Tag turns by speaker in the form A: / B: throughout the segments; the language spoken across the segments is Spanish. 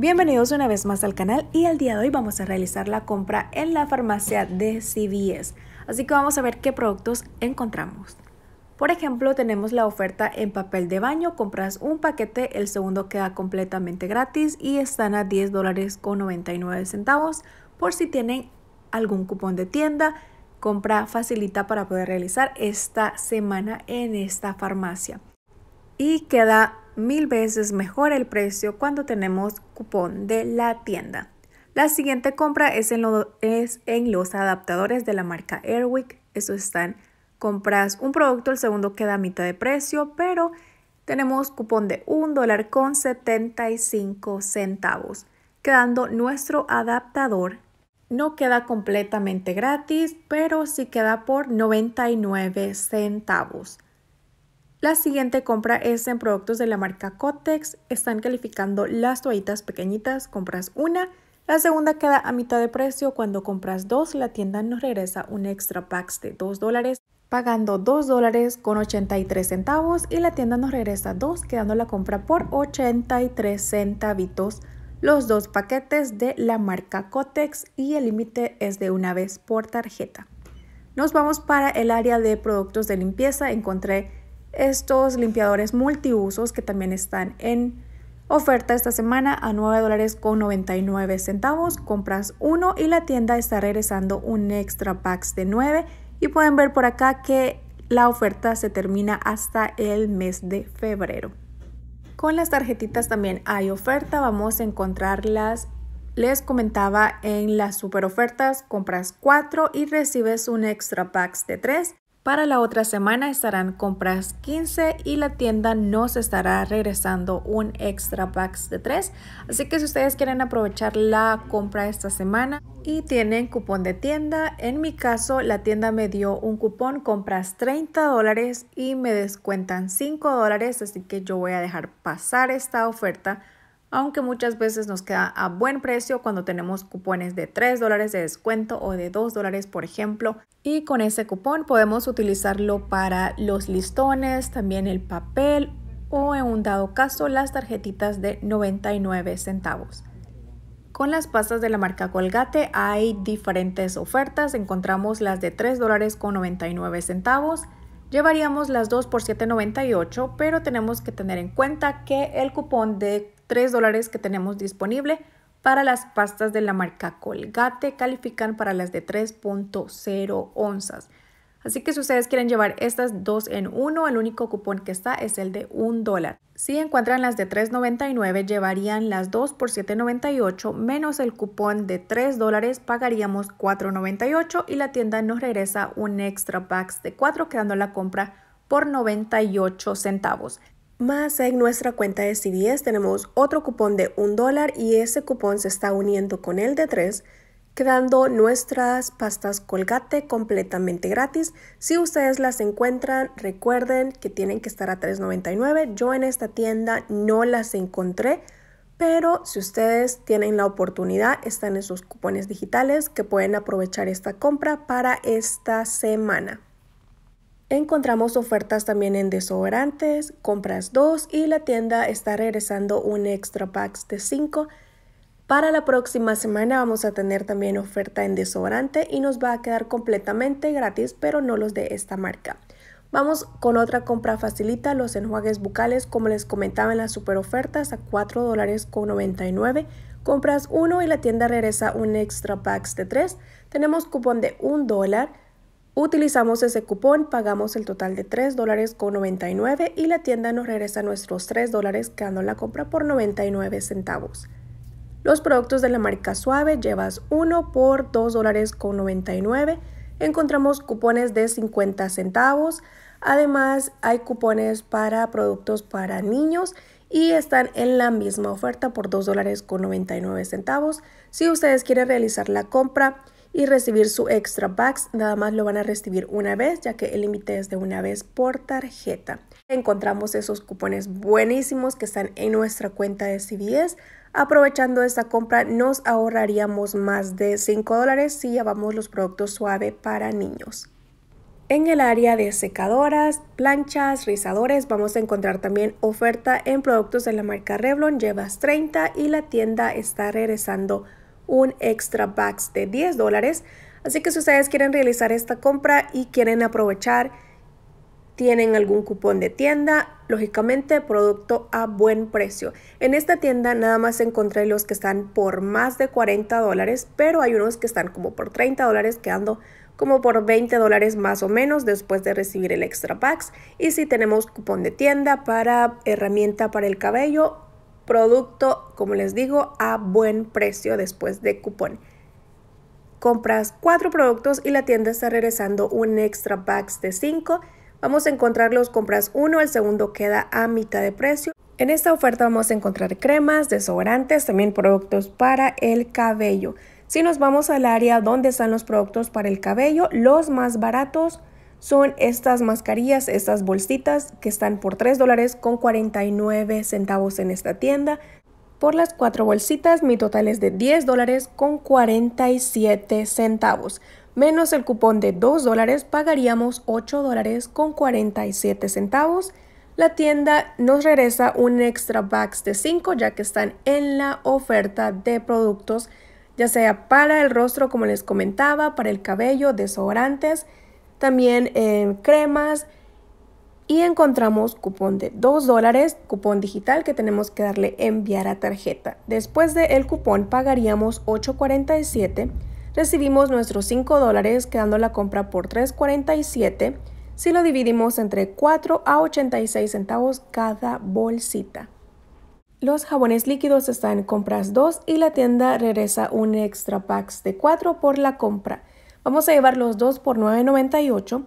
A: Bienvenidos una vez más al canal y el día de hoy vamos a realizar la compra en la farmacia de CVS. Así que vamos a ver qué productos encontramos. Por ejemplo, tenemos la oferta en papel de baño, compras un paquete, el segundo queda completamente gratis y están a 10 dólares con 99 centavos por si tienen algún cupón de tienda, compra facilita para poder realizar esta semana en esta farmacia. Y queda mil veces mejor el precio cuando tenemos cupón de la tienda. La siguiente compra es en, los adaptadores de la marca Airwick. Eso están, compras un producto, el segundo queda a mitad de precio, pero tenemos cupón de un dólar con 75 centavos, quedando nuestro adaptador. No queda completamente gratis, pero sí queda por 99 centavos. La siguiente compra es en productos de la marca Cotex. Están calificando las toallitas pequeñitas, compras una. La segunda queda a mitad de precio. Cuando compras dos, la tienda nos regresa un extra packs de 2 dólares, pagando 2 dólares con 83 centavos. Y la tienda nos regresa dos, quedando la compra por 83 centavitos. Los dos paquetes de la marca Cotex y el límite es de una vez por tarjeta. Nos vamos para el área de productos de limpieza. Encontré estos limpiadores multiusos que también están en oferta esta semana a $9.99, dólares con centavos. Compras uno y la tienda está regresando un extra packs de 9 y pueden ver por acá que la oferta se termina hasta el mes de febrero. Con las tarjetitas también hay oferta, vamos a encontrarlas. Les comentaba en las super ofertas, compras 4 y recibes un extra packs de 3. Para la otra semana estarán compras 15 y la tienda nos estará regresando un extra packs de 3. Así que si ustedes quieren aprovechar la compra esta semana y tienen cupón de tienda, en mi caso la tienda me dio un cupón compras 30 dólares y me descuentan 5 dólares. Así que yo voy a dejar pasar esta oferta aunque muchas veces nos queda a buen precio cuando tenemos cupones de 3 dólares de descuento o de 2 dólares, por ejemplo. Y con ese cupón podemos utilizarlo para los listones, también el papel o en un dado caso las tarjetitas de 99 centavos. Con las pastas de la marca Colgate hay diferentes ofertas. Encontramos las de 3 dólares con 99 centavos. Llevaríamos las dos por $7.98, pero tenemos que tener en cuenta que el cupón de 3 dólares que tenemos disponible para las pastas de la marca Colgate califican para las de 3.0 onzas. Así que si ustedes quieren llevar estas dos en uno, el único cupón que está es el de un dólar. Si encuentran las de 3.99, llevarían las dos por 7.98 menos el cupón de 3 dólares, pagaríamos 4.98 y la tienda nos regresa un extra packs de 4 quedando la compra por 98 centavos. Más en nuestra cuenta de CBS tenemos otro cupón de un dólar y ese cupón se está uniendo con el de 3, quedando nuestras pastas Colgate completamente gratis. Si ustedes las encuentran, recuerden que tienen que estar a $3.99. Yo en esta tienda no las encontré, pero si ustedes tienen la oportunidad, están esos cupones digitales que pueden aprovechar esta compra para esta semana. Encontramos ofertas también en desodorantes, compras 2 y la tienda está regresando un extra packs de 5. Para la próxima semana vamos a tener también oferta en desodorante y nos va a quedar completamente gratis, pero no los de esta marca. Vamos con otra compra facilita, los enjuagues bucales, como les comentaba en las super ofertas, a $4.99. Compras uno y la tienda regresa un extra packs de 3. Tenemos cupón de $1 Utilizamos ese cupón, pagamos el total de $3.99 y la tienda nos regresa nuestros $3 dólares quedando la compra por 99 centavos. Los productos de la marca Suave llevas uno por $2.99. Encontramos cupones de 50 centavos. Además hay cupones para productos para niños y están en la misma oferta por $2.99 centavos. Si ustedes quieren realizar la compra, y recibir su extra packs. Nada más lo van a recibir una vez, ya que el límite es de una vez por tarjeta. Encontramos esos cupones buenísimos que están en nuestra cuenta de CVS. Aprovechando esta compra nos ahorraríamos más de 5 dólares si llevamos los productos suave para niños. En el área de secadoras, planchas, rizadores vamos a encontrar también oferta en productos de la marca Revlon, llevas 30 y la tienda está regresando un extra packs de 10 dólares. Así que si ustedes quieren realizar esta compra y quieren aprovechar, tienen algún cupón de tienda, lógicamente producto a buen precio. En esta tienda nada más encontré los que están por más de 40 dólares, pero hay unos que están como por 30 dólares, quedando como por 20 dólares más o menos después de recibir el extra packs. Y si tenemos cupón de tienda para herramienta para el cabello producto, como les digo, a buen precio después de cupón. Compras cuatro productos y la tienda está regresando un extra packs de cinco. Vamos a encontrarlos, compras uno, el segundo queda a mitad de precio. En esta oferta vamos a encontrar cremas, desodorantes, también productos para el cabello. Si nos vamos al área donde están los productos para el cabello, los más baratos son estas mascarillas, estas bolsitas que están por 3 dólares con 49 centavos en esta tienda. Por las cuatro bolsitas mi total es de 10 dólares con 47 centavos. Menos el cupón de 2 dólares pagaríamos 8 dólares con 47 centavos. La tienda nos regresa un extra box de 5 ya que están en la oferta de productos ya sea para el rostro como les comentaba, para el cabello, desodorantes, también en cremas y encontramos cupón de 2 dólares, cupón digital que tenemos que darle enviar a tarjeta. Después del el cupón pagaríamos 8.47, recibimos nuestros 5 dólares quedando la compra por 3.47 si lo dividimos entre 4 a 86 centavos cada bolsita. Los jabones líquidos están en compras 2 y la tienda regresa un extra packs de 4 por la compra. Vamos a llevar los dos por 9.98.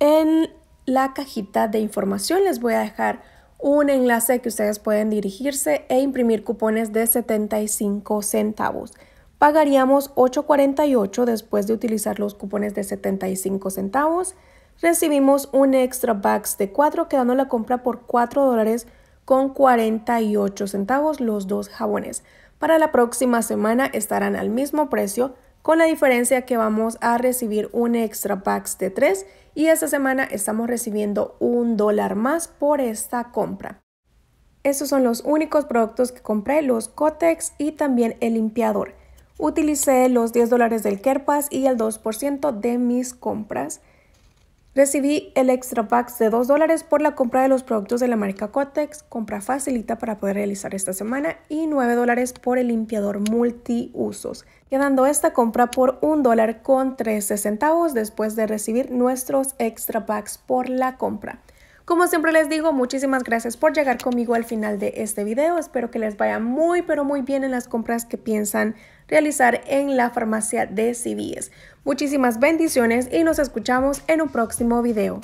A: En la cajita de información les voy a dejar un enlace que ustedes pueden dirigirse e imprimir cupones de 75 centavos. Pagaríamos 8.48 después de utilizar los cupones de 75 centavos. Recibimos un extra bucks de 4 quedando la compra por 4 dólares con 48 centavos los dos jabones. Para la próxima semana estarán al mismo precio con la diferencia que vamos a recibir un extra packs de 3 y esta semana estamos recibiendo un dólar más por esta compra. Estos son los únicos productos que compré, los Cotex y también el limpiador. Utilicé los 10 dólares del Kerpas y el 2% de mis compras. Recibí el extra pack de 2 dólares por la compra de los productos de la marca Cotex, compra facilita para poder realizar esta semana, y 9 dólares por el limpiador multiusos, quedando esta compra por $1.13 dólar con centavos después de recibir nuestros extra packs por la compra. Como siempre les digo, muchísimas gracias por llegar conmigo al final de este video. Espero que les vaya muy, pero muy bien en las compras que piensan realizar en la farmacia de CVS. Muchísimas bendiciones y nos escuchamos en un próximo video.